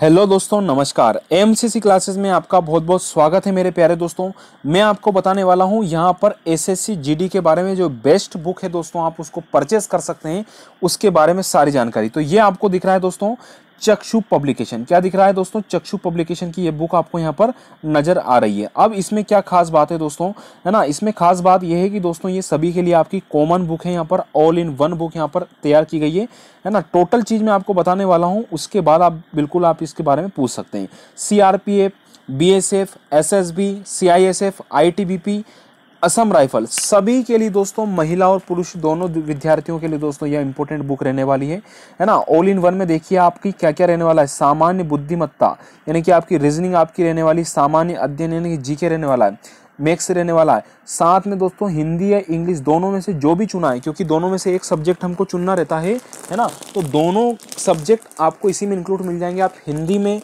hello दोस्तों नमस्कार M classes में आपका बहुत बहुत स्वागत है मेरे प्यारे दोस्तों मैं आपको बताने वाला हूं यहां पर एसएससी जीडी के बारे में जो बेस्ट बुक है दोस्तों आप उसको परचेस कर सकते हैं उसके बारे में सारी जानकारी तो ये आपको दिख रहा है दोस्तों चक्षु पब्लिकेशन क्या दिख रहा है दोस्तों चक्षु पब्लिकेशन की ये बुक आपको यहाँ पर नज़र आ रही है अब इसमें क्या खास बात है दोस्तों है ना इसमें खास बात यह है कि दोस्तों ये सभी के लिए आपकी कॉमन बुक है यहाँ पर ऑल इन वन बुक यहाँ पर तैयार की गई है है ना टोटल चीज़ मैं आपको बताने वाला हूँ उसके बाद आप बिल्कुल आप इसके बारे में पूछ सकते हैं C R P F B S F S S B C I S F I T B P Assam rifle सभी के लिए दोस्तों महिला और पुरुष दोनों विद्यार्थियों के लिए दोस्तों यह इंपॉर्टेंट बुक रहने वाली है है ना ऑल इन वन में देखिए आपकी क्या क्या रहने वाला है सामान्य बुद्धिमत्ता यानी कि आपकी रीजनिंग आपकी रहने वाली सामान्य अध्ययन यानी कि जीके रहने वाला है मैक्स रहने वाला है साथ में दोस्तों हिंदी या इंग्लिश दोनों में से जो भी चुना है क्योंकि दोनों में से एक सब्जेक्ट हमको चुनना रहता है है ना तो दोनों सब्जेक्ट आपको इसी में इंक्लूड मिल जाएंगे आप हिंदी में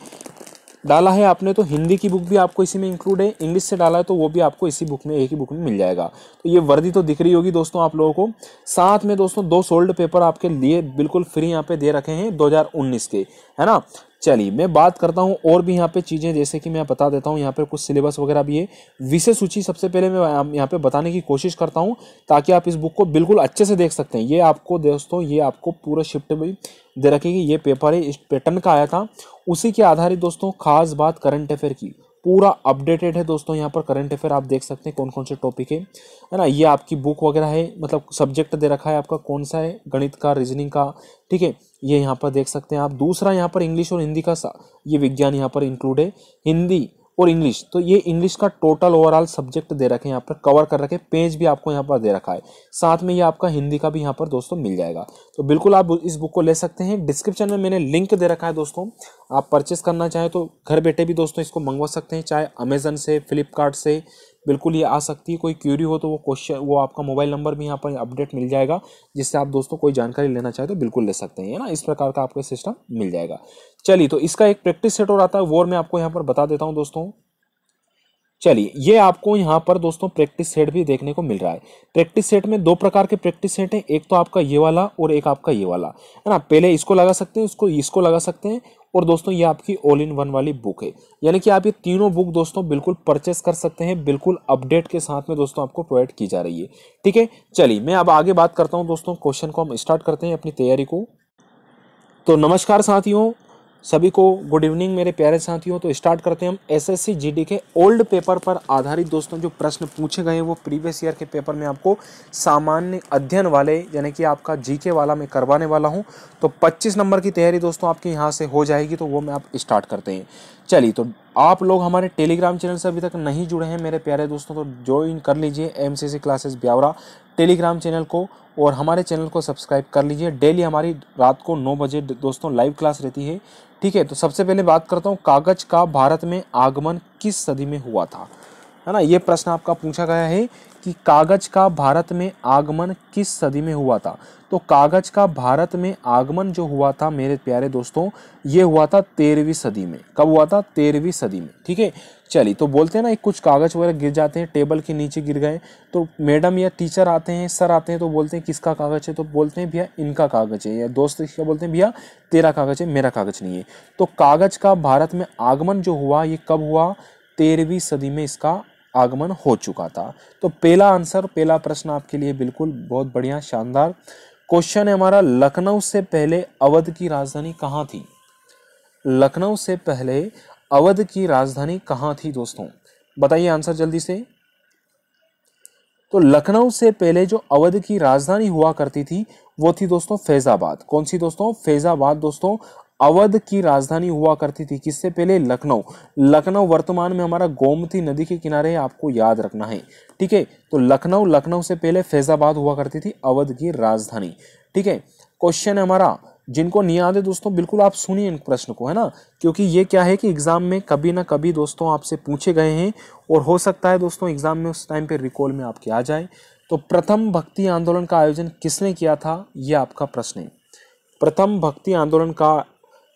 डाला है आपने तो हिंदी की बुक भी आपको इसी में इंक्लूड है इंग्लिश से डाला है तो वो भी आपको इसी बुक में एक ही बुक में मिल जाएगा तो ये वर्दी तो दिख रही होगी दोस्तों आप लोगों को साथ में दोस्तों दो सोल्ड पेपर आपके लिए बिल्कुल फ्री यहाँ पे दे रखे हैं 2019 के है ना चलिए मैं बात करता हूँ और भी यहाँ पे चीज़ें जैसे कि मैं बता देता हूँ यहाँ पे कुछ सिलेबस वगैरह भी है विषय सूची सबसे पहले मैं यहाँ पे बताने की कोशिश करता हूँ ताकि आप इस बुक को बिल्कुल अच्छे से देख सकते हैं ये आपको दोस्तों ये आपको पूरा शिफ्ट भी दे रखेगी ये पेपर है इस पैटर्न का आया था उसी के आधारित दोस्तों खास बात करंट अफेयर की पूरा अपडेटेड है दोस्तों यहाँ पर करंट अफेयर आप देख सकते हैं कौन कौन से टॉपिक है है ना ये आपकी बुक वगैरह है मतलब सब्जेक्ट दे रखा है आपका कौन सा है गणित का रीजनिंग का ठीक है ये यहाँ पर देख सकते हैं आप दूसरा यहाँ पर इंग्लिश और हिंदी का ये विज्ञान यहाँ पर इंक्लूड है हिंदी और इंग्लिश तो ये इंग्लिश का टोटल ओवरऑल सब्जेक्ट दे रखे हैं यहाँ पर कवर कर रखे पेज भी आपको यहाँ पर दे रखा है साथ में ये आपका हिंदी का भी यहाँ पर दोस्तों मिल जाएगा तो बिल्कुल आप इस बुक को ले सकते हैं डिस्क्रिप्शन में मैंने लिंक दे रखा है दोस्तों आप परचेस करना चाहें तो घर बैठे भी दोस्तों इसको मंगवा सकते हैं चाहे अमेजन से फ्लिपकार्ट से बिल्कुल ये आ सकती है कोई क्यूरी हो तो वो क्वेश्चन वो आपका मोबाइल नंबर भी यहाँ पर अपडेट मिल जाएगा जिससे आप दोस्तों कोई जानकारी लेना चाहे तो बिल्कुल ले सकते हैं ना इस प्रकार का आपको सिस्टम मिल जाएगा चलिए तो इसका एक प्रैक्टिस सेट और आता है वोर मैं आपको यहाँ पर बता देता हूँ दोस्तों चलिए ये आपको यहाँ पर दोस्तों प्रैक्टिस सेट भी देखने को मिल रहा है प्रैक्टिस सेट में दो प्रकार के प्रैक्टिस सेट हैं एक तो आपका ये वाला और एक आपका ये वाला है ना पहले इसको लगा सकते हैं इसको इसको लगा सकते हैं और दोस्तों ये आपकी ऑल इन वन वाली बुक है यानी कि आप ये तीनों बुक दोस्तों बिल्कुल परचेस कर सकते हैं बिल्कुल अपडेट के साथ में दोस्तों आपको प्रोवाइड की जा रही है ठीक है चलिए मैं अब आगे बात करता हूँ दोस्तों क्वेश्चन को हम स्टार्ट करते हैं अपनी तैयारी को तो नमस्कार साथियों सभी को गुड इवनिंग मेरे प्यारे साथियों तो स्टार्ट करते हैं हम एसएससी जीडी के ओल्ड पेपर पर आधारित दोस्तों जो प्रश्न पूछे गए हैं वो प्रीवियस ईयर के पेपर में आपको सामान्य अध्ययन वाले यानी कि आपका जीके वाला मैं करवाने वाला हूँ तो 25 नंबर की तैयारी दोस्तों आपके यहाँ से हो जाएगी तो वो मैं आप स्टार्ट करते हैं चलिए तो आप लोग हमारे टेलीग्राम चैनल से अभी तक नहीं जुड़े हैं मेरे प्यारे दोस्तों तो ज्वाइन कर लीजिए M C C classes Beawar Telegram channel को और हमारे चैनल को सब्सक्राइब कर लीजिए डेली हमारी रात को नौ बजे दोस्तों लाइव क्लास रहती है ठीक है तो सबसे पहले बात करता हूँ कागज़ का भारत में आगमन किस सदी में हुआ था है ना ये प्रश्न आपका पूछा गया है कि कागज का भारत में आगमन किस सदी में हुआ था तो कागज का भारत में आगमन जो हुआ था मेरे प्यारे दोस्तों ये हुआ था तेरहवीं सदी में कब हुआ था तेरहवीं सदी में ठीक है चलिए तो बोलते हैं ना एक कुछ कागज वगैरह गिर जाते हैं टेबल के नीचे गिर गए तो मैडम या टीचर आते हैं सर आते हैं तो बोलते हैं किसका कागज है तो बोलते हैं भैया इनका कागज है या दोस्त क्या बोलते हैं भैया तेरा कागज है मेरा कागज नहीं है तो कागज का भारत में आगमन जो हुआ ये कब हुआ तेरहवीं सदी में इसका आगमन हो चुका था तो पहला आंसर पहला प्रश्न आपके लिए बिल्कुल बहुत बढ़िया शानदार क्वेश्चन है हमारा लखनऊ से पहले अवध की राजधानी कहाँ थी लखनऊ से पहले अवध की राजधानी कहाँ थी दोस्तों बताइए आंसर जल्दी से तो लखनऊ से पहले जो अवध की राजधानी हुआ करती थी वो थी दोस्तों फैजाबाद कौन सी दोस्तों फैजाबाद दोस्तों अवध की राजधानी हुआ करती थी किससे पहले लखनऊ लखनऊ वर्तमान में हमारा गोमती नदी के किनारे आपको याद रखना है ठीक है तो लखनऊ लखनऊ से पहले फैजाबाद हुआ करती थी अवध की राजधानी ठीक है क्वेश्चन है हमारा जिनको नहीं आते दोस्तों बिल्कुल आप सुनिए इन प्रश्न को है ना क्योंकि ये क्या है कि एग्जाम में कभी ना कभी दोस्तों आपसे पूछे गए हैं और हो सकता है दोस्तों एग्जाम में उस टाइम पे रिकॉल में आपके आ जाए तो प्रथम भक्ति आंदोलन का आयोजन किसने किया था ये आपका प्रश्न है प्रथम भक्ति आंदोलन का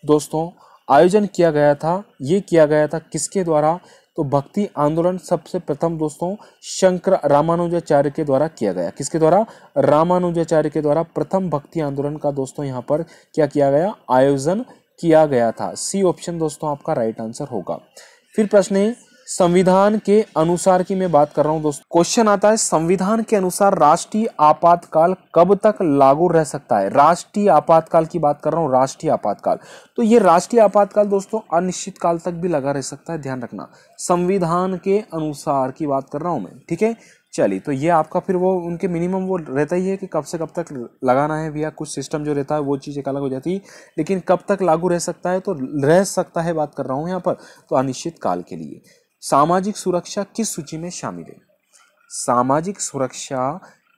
दोस्तों आयोजन किया गया था ये किया गया था किसके द्वारा तो भक्ति आंदोलन सबसे प्रथम दोस्तों शंकर रामानुजाचार्य के द्वारा किया गया किसके द्वारा रामानुजाचार्य के द्वारा प्रथम भक्ति आंदोलन का दोस्तों यहाँ पर क्या किया गया आयोजन किया गया था सी ऑप्शन दोस्तों आपका राइट आंसर होगा फिर प्रश्न है संविधान के अनुसार की मैं बात कर रहा हूं दोस्तों क्वेश्चन आता है संविधान के अनुसार राष्ट्रीय आपातकाल कब तक लागू रह सकता है राष्ट्रीय आपातकाल की बात कर रहा हूं राष्ट्रीय आपातकाल तो ये राष्ट्रीय आपातकाल दोस्तों अनिश्चित काल तक भी लगा रह सकता है ध्यान रखना संविधान के अनुसार की बात कर रहा हूं मैं ठीक है चलिए तो ये आपका फिर वो उनके मिनिमम वो रहता ही है कि कब से कब तक लगाना है भैया कुछ सिस्टम जो रहता है वो चीज़ एक अलग हो जाती है लेकिन कब तक लागू रह सकता है तो रह सकता है बात कर रहा हूँ यहाँ पर तो अनिश्चित काल के लिए सामाजिक सुरक्षा किस सूची में शामिल है सामाजिक सुरक्षा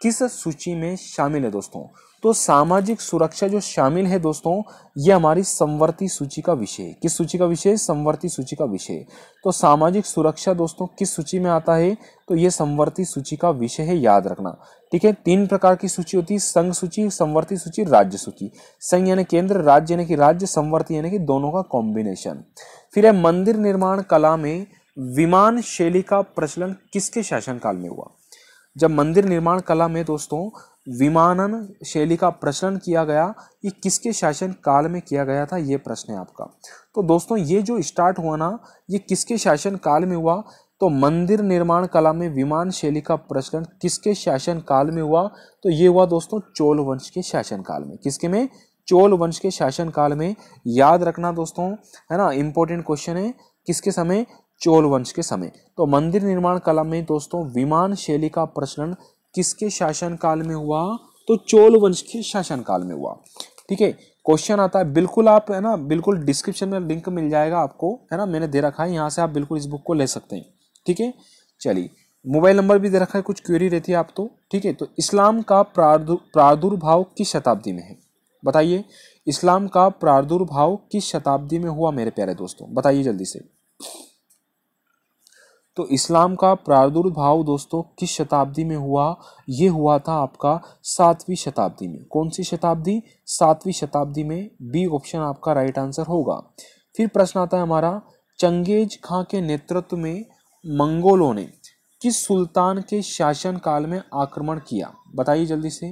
किस सूची में शामिल है दोस्तों तो सामाजिक सुरक्षा जो शामिल है दोस्तों ये हमारी संवर्ती सूची का विषय किस सूची का विषय संवर्ती सूची का विषय तो सामाजिक सुरक्षा दोस्तों किस सूची में आता है तो ये संवर्ती सूची का विषय है याद रखना ठीक है तीन प्रकार की सूची होती है संघ सूची संवर्ती सूची राज्य सूची संघ यानी केंद्र राज्य यानी कि राज्य संवर्ती यानी कि दोनों का कॉम्बिनेशन फिर है मंदिर निर्माण कला में विमान शैली का प्रचलन किसके शासनकाल में हुआ जब मंदिर निर्माण कला में दोस्तों विमानन शैली का प्रचलन किया गया ये किसके शासन काल में किया गया था ये प्रश्न है आपका तो दोस्तों ये जो स्टार्ट हुआ ना ये किसके शासन काल में हुआ तो मंदिर निर्माण कला में विमान शैली का प्रचलन किसके शासन काल में हुआ तो ये हुआ दोस्तों चोल वंश के शासन काल में किसके में चोल वंश के शासन काल में याद रखना दोस्तों है ना इंपॉर्टेंट क्वेश्चन है किसके समय चोल वंश के समय तो मंदिर निर्माण कला में दोस्तों विमान शैली का प्रचलन किसके शासनकाल में हुआ तो चोल वंश के शासनकाल में हुआ ठीक है क्वेश्चन आता है बिल्कुल आप है ना बिल्कुल डिस्क्रिप्शन में लिंक मिल जाएगा आपको है ना मैंने दे रखा है यहाँ से आप बिल्कुल इस बुक को ले सकते हैं ठीक है चलिए मोबाइल नंबर भी दे रखा है कुछ क्वेरी रहती है आप तो ठीक है तो इस्लाम का प्रादुर प्रादुर्भाव किस शताब्दी में है बताइए इस्लाम का प्रादुर्भाव किस शताब्दी में हुआ मेरे प्यारे दोस्तों बताइए जल्दी से तो इस्लाम का प्रादुर्भाव दोस्तों किस शताब्दी में हुआ ये हुआ था आपका सातवीं शताब्दी में कौन सी शताब्दी सातवीं शताब्दी में बी ऑप्शन आपका राइट आंसर होगा फिर प्रश्न आता है हमारा चंगेज खां के नेतृत्व में मंगोलों ने किस सुल्तान के शासन काल में आक्रमण किया बताइए जल्दी से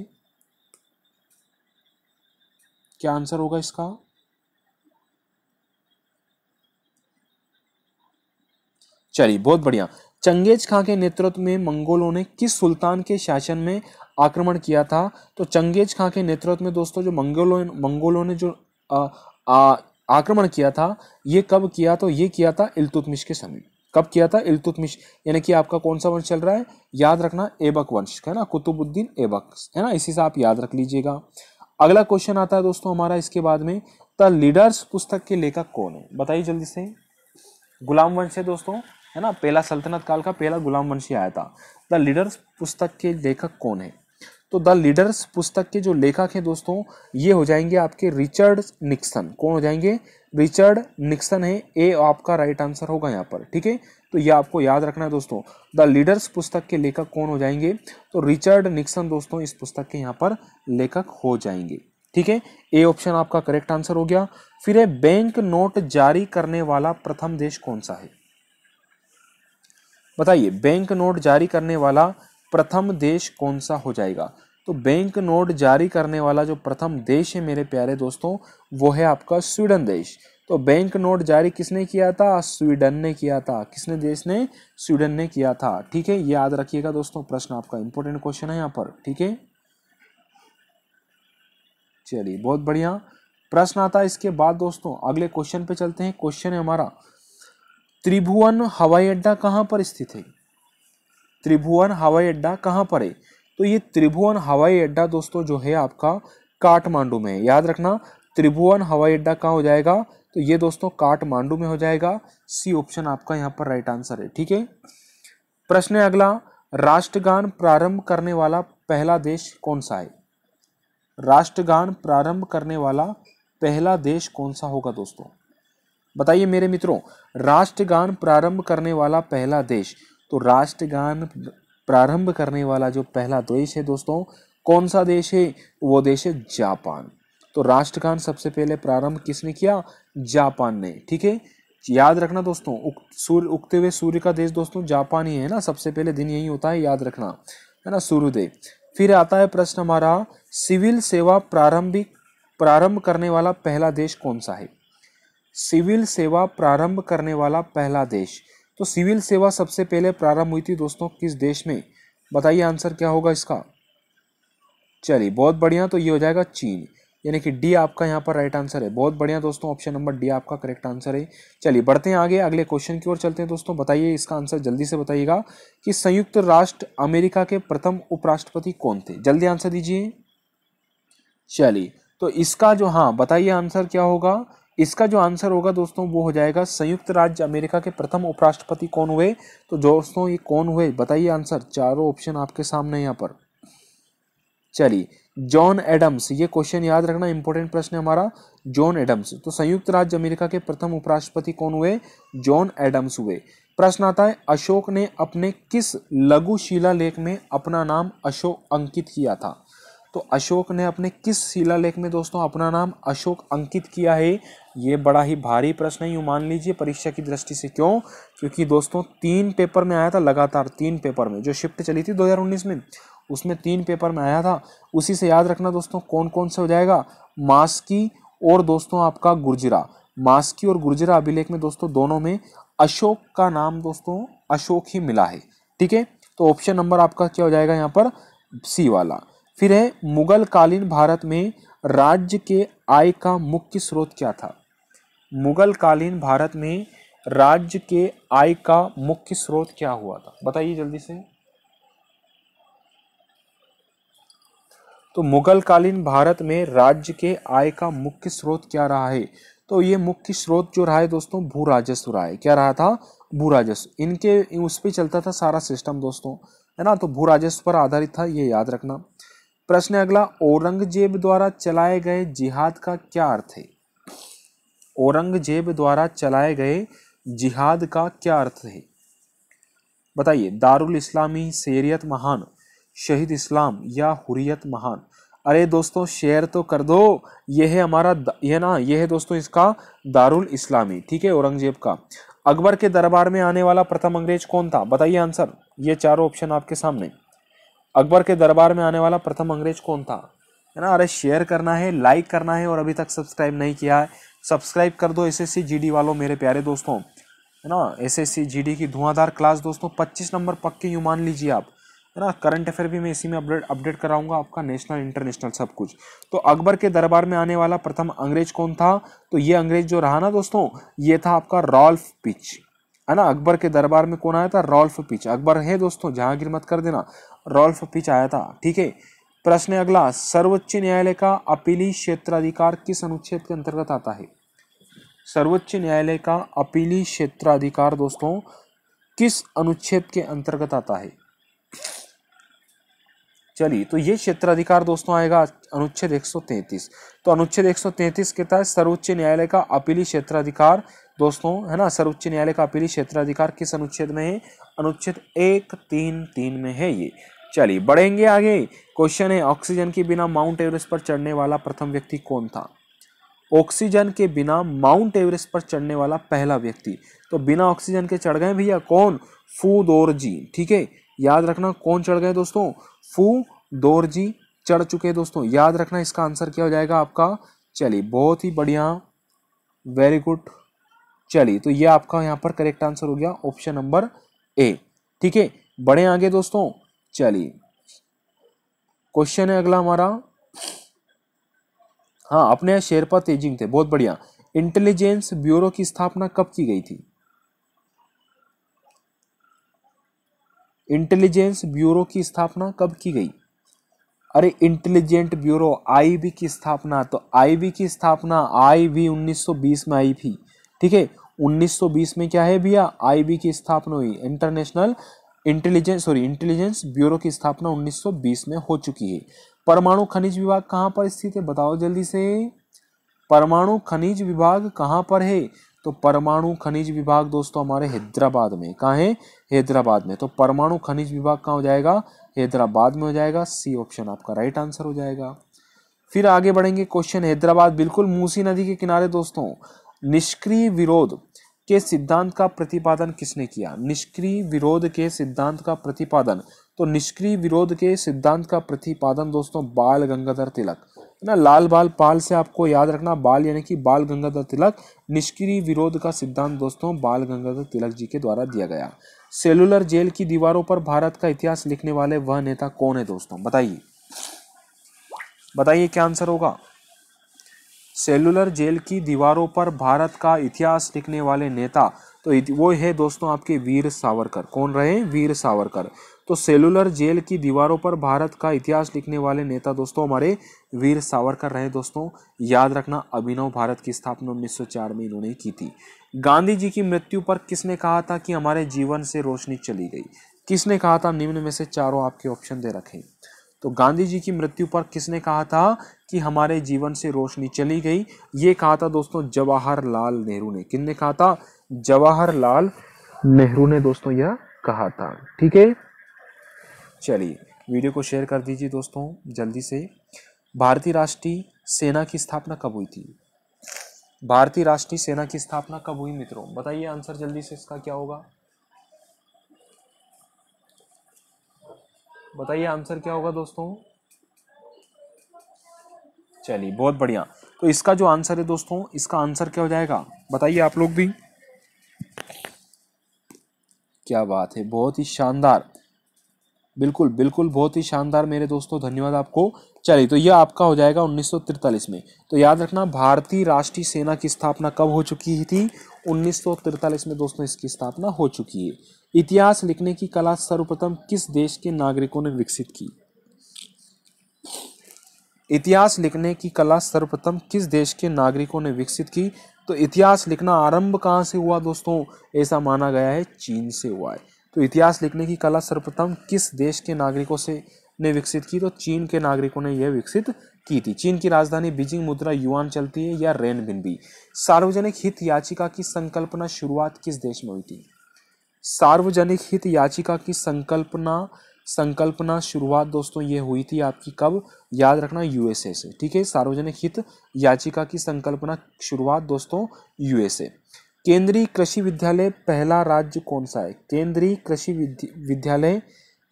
क्या आंसर होगा इसका चलिए बहुत बढ़िया चंगेज खां के नेतृत्व में मंगोलों ने किस सुल्तान के शासन में आक्रमण किया था तो चंगेज खां के नेतृत्व में दोस्तों जो मंगोलों मंगोलों ने जो आक्रमण किया था ये कब किया तो ये किया था इल्तुतमिश के समय कब किया था इलतुतमिश यानी कि आपका कौन सा वंश चल रहा है याद रखना एबक वंश है ना कुतुबुद्दीन एबक है ना इसी से आप याद रख लीजिएगा अगला क्वेश्चन आता है दोस्तों हमारा इसके बाद में द लीडर्स पुस्तक के लेखक कौन है बताइए जल्दी से गुलाम वंश है दोस्तों है ना पहला सल्तनत काल का पहला गुलाम वंशी आया था द लीडर्स पुस्तक के लेखक कौन है तो द लीडर्स पुस्तक के जो लेखक हैं दोस्तों ये हो जाएंगे आपके रिचर्ड निक्सन कौन हो जाएंगे रिचर्ड निक्सन है ए आपका राइट आंसर होगा यहाँ पर ठीक है तो ये आपको याद रखना है दोस्तों द लीडर्स पुस्तक के लेखक कौन हो जाएंगे तो रिचर्ड निक्सन दोस्तों इस पुस्तक के यहाँ पर लेखक हो जाएंगे ठीक है ए ऑप्शन आपका करेक्ट आंसर हो गया फिर है बैंक नोट जारी करने वाला प्रथम देश कौन सा है बताइए बैंक नोट जारी करने वाला प्रथम देश कौन सा हो जाएगा तो बैंक नोट जारी करने वाला जो प्रथम देश है मेरे प्यारे दोस्तों वो है आपका स्वीडन देश तो बैंक नोट जारी किसने किया था स्वीडन ने किया था किसने देश ने स्वीडन ने किया था ठीक है ये याद रखिएगा दोस्तों प्रश्न आपका इंपॉर्टेंट क्वेश्चन है यहाँ पर ठीक है चलिए बहुत बढ़िया प्रश्न आता है इसके बाद दोस्तों अगले क्वेश्चन पे चलते हैं क्वेश्चन है हमारा त्रिभुवन हवाई अड्डा कहाँ पर स्थित है त्रिभुवन हवाई अड्डा कहाँ पर है तो ये त्रिभुवन हवाई अड्डा दोस्तों जो है आपका काठमांडू में याद रखना त्रिभुवन हवाई अड्डा कहाँ हो जाएगा तो ये दोस्तों काठमांडू में हो जाएगा सी ऑप्शन आपका यहाँ पर राइट आंसर है ठीक है प्रश्न अगला राष्ट्रगान प्रारंभ करने वाला पहला देश कौन सा है राष्ट्रगान प्रारंभ करने वाला पहला देश कौन सा होगा दोस्तों बताइए मेरे मित्रों राष्ट्रगान प्रारंभ करने वाला पहला देश तो राष्ट्रगान प्रारंभ करने वाला जो पहला देश है दोस्तों कौन सा देश है वो देश है जापान तो राष्ट्रगान सबसे पहले प्रारंभ किसने किया जापान ने ठीक है याद रखना दोस्तों उक, सूर्य उगते हुए सूर्य का देश दोस्तों जापान ही है ना सबसे पहले दिन यही होता है याद रखना है ना सूर्योदय फिर आता है प्रश्न हमारा सिविल सेवा प्रारंभिक प्रारंभ करने वाला पहला देश कौन सा है सिविल सेवा प्रारंभ करने वाला पहला देश तो सिविल सेवा सबसे पहले प्रारंभ हुई थी दोस्तों किस देश में बताइए आंसर क्या होगा इसका चलिए बहुत बढ़िया तो ये हो जाएगा चीन यानी कि डी आपका यहाँ पर राइट आंसर है बहुत बढ़िया दोस्तों ऑप्शन नंबर डी आपका करेक्ट आंसर है चलिए बढ़ते हैं आगे अगले क्वेश्चन की ओर चलते हैं दोस्तों बताइए इसका आंसर जल्दी से बताइएगा कि संयुक्त राष्ट्र अमेरिका के प्रथम उपराष्ट्रपति कौन थे जल्दी आंसर दीजिए चलिए तो इसका जो हाँ बताइए आंसर क्या होगा इसका जो आंसर होगा दोस्तों वो हो जाएगा संयुक्त राज्य अमेरिका के प्रथम उपराष्ट्रपति कौन हुए तो दोस्तों ये कौन हुए बताइए आंसर चारों ऑप्शन आपके सामने यहाँ पर चलिए जॉन एडम्स ये क्वेश्चन याद रखना इंपॉर्टेंट प्रश्न है हमारा जॉन एडम्स तो संयुक्त राज्य अमेरिका के प्रथम उपराष्ट्रपति कौन हुए जॉन एडम्स हुए प्रश्न आता है अशोक ने अपने किस लघु शिला लेख में अपना नाम अशोक अंकित किया था तो अशोक ने अपने किस शिलालेख में दोस्तों अपना नाम अशोक अंकित किया है ये बड़ा ही भारी प्रश्न है यूँ मान लीजिए परीक्षा की दृष्टि से क्यों क्योंकि दोस्तों तीन पेपर में आया था लगातार तीन पेपर में जो शिफ्ट चली थी 2019 में उसमें तीन पेपर में आया था उसी से याद रखना दोस्तों कौन कौन से हो जाएगा मास्की और दोस्तों आपका गुर्जरा मास्की और गुर्जरा अभिलेख में दोस्तों दोनों में अशोक का नाम दोस्तों अशोक ही मिला है ठीक है तो ऑप्शन नंबर आपका क्या हो जाएगा यहाँ पर सी वाला फिर है मुगल कालीन भारत में राज्य के आय का मुख्य स्रोत क्या था मुगल कालीन भारत में राज्य के आय का मुख्य स्रोत क्या हुआ था बताइए जल्दी से तो मुगल कालीन भारत में राज्य के आय का मुख्य स्रोत क्या रहा है तो ये मुख्य स्रोत जो रहा है दोस्तों भू राजस्व रहा है क्या रहा था भू राजस्व इनके उस पर चलता था सारा सिस्टम दोस्तों है ना तो भू राजस्व पर आधारित था ये याद रखना प्रश्न अगला औरंगजेब द्वारा चलाए गए जिहाद का क्या अर्थ है औरंगजेब द्वारा चलाए गए जिहाद का क्या अर्थ है बताइए दारुल इस्लामी शेरियत महान शहीद इस्लाम या हुरियत महान अरे दोस्तों शेयर तो कर दो यह है हमारा यह ना यह है दोस्तों इसका दारुल इस्लामी ठीक है औरंगजेब का अकबर के दरबार में आने वाला प्रथम अंग्रेज कौन था बताइए आंसर ये चारों ऑप्शन आपके सामने अकबर के दरबार में आने वाला प्रथम अंग्रेज कौन था है ना अरे शेयर करना है लाइक करना है और अभी तक सब्सक्राइब नहीं किया है सब्सक्राइब कर दो एस एस वालों मेरे प्यारे दोस्तों है ना एस एस की धुआंधार क्लास दोस्तों पच्चीस नंबर पक्के यूँ मान लीजिए आप है ना करंट अफेयर भी मैं इसी में अपडेट अपडेट कराऊंगा आपका नेशनल इंटरनेशनल सब कुछ तो अकबर के दरबार में आने वाला प्रथम अंग्रेज कौन था तो ये अंग्रेज जो रहा ना दोस्तों ये था आपका रॉल्फ पिच है ना अकबर के दरबार में कौन आया था रॉल्फ पिच अकबर है दोस्तों जहांगीर मत कर देना रॉल्फ पिच आया था ठीक है प्रश्न अगला सर्वोच्च न्यायालय का अपीली क्षेत्राधिकार किस अनुच्छेद के अंतर्गत आता है सर्वोच्च न्यायालय का अपीली क्षेत्राधिकार दोस्तों किस अनुच्छेद के अंतर्गत आता है चलिए तो ये क्षेत्राधिकार दोस्तों आएगा अनुच्छेद 133 तो अनुच्छेद 133 के तहत सर्वोच्च न्यायालय का अपीली क्षेत्राधिकार दोस्तों है ना सर्वोच्च न्यायालय का अपीली क्षेत्राधिकार किस अनुच्छेद में है अनुच्छेद एक तीन तीन में है ये चलिए बढ़ेंगे आगे क्वेश्चन है ऑक्सीजन के बिना माउंट एवरेस्ट पर चढ़ने वाला प्रथम व्यक्ति कौन था ऑक्सीजन के बिना माउंट एवरेस्ट पर चढ़ने वाला पहला व्यक्ति तो बिना ऑक्सीजन के चढ़ गए भैया कौन फूदोर जी ठीक है याद रखना कौन चढ़ गए दोस्तों फू दौर जी चढ़ चुके हैं दोस्तों याद रखना इसका आंसर क्या हो जाएगा आपका चलिए बहुत ही बढ़िया वेरी गुड चलिए तो ये आपका यहाँ पर करेक्ट आंसर हो गया ऑप्शन नंबर ए ठीक है बढ़े आगे दोस्तों चलिए क्वेश्चन है अगला हमारा हाँ अपने शेरपा तेजिंग थे बहुत बढ़िया इंटेलिजेंस ब्यूरो की स्थापना कब की गई थी इंटेलिजेंस ब्यूरो की स्थापना कब की गई अरे इंटेलिजेंट ब्यूरो आईबी की स्थापना तो आईबी की स्थापना आईबी 1920 में आई थी ठीक है 1920 में क्या है भैया आईबी की स्थापना हुई international intelligence sorry intelligence bureau की स्थापना 1920 में हो चुकी है परमाणु खनिज विभाग कहाँ पर स्थित है बताओ जल्दी से परमाणु खनिज विभाग कहाँ पर है तो परमाणु खनिज विभाग दोस्तों हमारे हैदराबाद में कहा है हैदराबाद में तो परमाणु खनिज विभाग कहाँ हो जाएगा हैदराबाद में हो जाएगा सी ऑप्शन आपका राइट आंसर हो जाएगा फिर आगे बढ़ेंगे क्वेश्चन हैदराबाद बिल्कुल मूसी नदी के किनारे दोस्तों निष्क्रिय विरोध के सिद्धांत का प्रतिपादन किसने किया निष्क्रिय विरोध के सिद्धांत का प्रतिपादन तो निष्क्रिय विरोध के सिद्धांत का प्रतिपादन दोस्तों बाल गंगाधर तिलक ना लाल बाल पाल से आपको याद रखना बाल यानी कि बाल गंगाधर तिलक निष्क्रिय विरोध का सिद्धांत दोस्तों बाल गंगाधर तिलक जी के द्वारा दिया गया सेलुलर जेल की दीवारों पर भारत का इतिहास लिखने वाले वह नेता कौन है दोस्तों बताइए बताइए क्या आंसर होगा सेलुलर जेल की दीवारों पर भारत का इतिहास लिखने वाले नेता तो वो है दोस्तों आपके वीर सावरकर कौन रहे वीर सावरकर तो सेलुलर जेल की दीवारों पर भारत का इतिहास लिखने वाले नेता दोस्तों हमारे वीर सावरकर रहे दोस्तों याद रखना अभिनव भारत की स्थापना उन्नीस में इन्होंने की थी गांधी जी की मृत्यु पर किसने कहा था कि हमारे जीवन से रोशनी चली गई किसने कहा था निम्न में से चारों आपके ऑप्शन दे रखे तो गांधी जी की मृत्यु पर किसने कहा था कि हमारे जीवन से रोशनी चली गई ये कहा था दोस्तों जवाहरलाल नेहरू ने किनने कहा था जवाहरलाल नेहरू ने दोस्तों यह कहा था ठीक है चलिए वीडियो को शेयर कर दीजिए दोस्तों जल्दी से भारतीय राष्ट्रीय सेना की स्थापना कब हुई थी भारतीय राष्ट्रीय सेना की स्थापना कब हुई मित्रों बताइए आंसर जल्दी से इसका क्या होगा बताइए आंसर क्या होगा दोस्तों चलिए बहुत बढ़िया तो इसका जो आंसर है दोस्तों इसका आंसर क्या हो जाएगा बताइए आप लोग भी क्या बात है बहुत ही शानदार बिल्कुल बिल्कुल बहुत ही शानदार मेरे दोस्तों धन्यवाद आपको चलिए तो यह आपका हो जाएगा 1943 में तो याद रखना भारतीय राष्ट्रीय सेना की स्थापना कब हो चुकी थी 1943 में दोस्तों इसकी स्थापना हो चुकी है इतिहास लिखने की कला सर्वप्रथम किस देश के नागरिकों ने विकसित की इतिहास लिखने की कला सर्वप्रथम किस देश के नागरिकों ने विकसित की तो इतिहास लिखना आरंभ कहाँ से हुआ दोस्तों ऐसा माना गया है चीन से हुआ है तो इतिहास लिखने की कला सर्वप्रथम किस देश के नागरिकों से ने विकसित की तो चीन के नागरिकों ने यह विकसित की थी चीन की राजधानी बीजिंग मुद्रा युआन चलती है या रेन बिनबी सार्वजनिक हित याचिका की संकल्पना शुरुआत किस देश में हुई थी सार्वजनिक हित याचिका की संकल्पना संकल्पना शुरुआत दोस्तों ये हुई थी आपकी कब याद रखना यूएसए से ठीक है सार्वजनिक हित याचिका की संकल्पना शुरुआत दोस्तों यूएसए केंद्रीय कृषि विद्यालय पहला राज्य कौन सा है केंद्रीय कृषि विद्यालय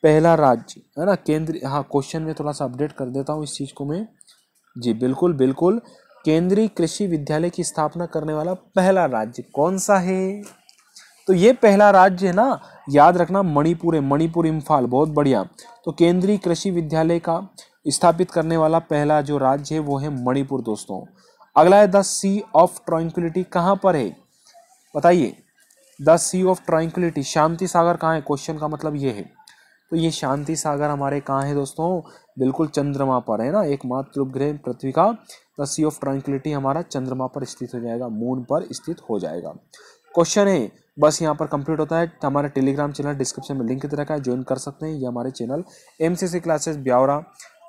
पहला राज्य है ना केंद्रीय हाँ क्वेश्चन में थोड़ा सा अपडेट कर देता हूँ इस चीज़ को मैं जी बिल्कुल बिल्कुल केंद्रीय कृषि विद्यालय की स्थापना करने वाला पहला राज्य कौन सा है तो ये पहला राज्य है ना याद रखना मणिपुर है मणिपुर इम्फाल बहुत बढ़िया तो केंद्रीय कृषि विद्यालय का स्थापित करने वाला पहला जो राज्य है वो है मणिपुर दोस्तों अगला है द सी ऑफ ट्रैंक्विलिटी कहाँ पर है बताइए द सी ऑफ ट्रैंक्विलिटी शांति सागर कहाँ है क्वेश्चन का मतलब ये है तो ये शांति सागर हमारे कहाँ है दोस्तों बिल्कुल चंद्रमा पर है ना एकमात्र उपग्रह पृथ्वी का द सी ऑफ ट्रैंक्विलिटी हमारा चंद्रमा पर स्थित हो जाएगा मून पर स्थित हो जाएगा क्वेश्चन है बस यहाँ पर कंप्लीट होता है हमारे टेलीग्राम चैनल डिस्क्रिप्शन में लिंक की तरह का ज्वाइन कर सकते हैं ये हमारे channel M C C classes Biaora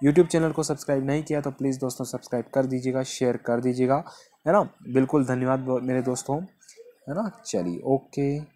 YouTube channel को सब्सक्राइब नहीं किया तो प्लीज़ दोस्तों सब्सक्राइब कर दीजिएगा शेयर कर दीजिएगा है ना बिल्कुल धन्यवाद मेरे दोस्तों है ना चलिए ओके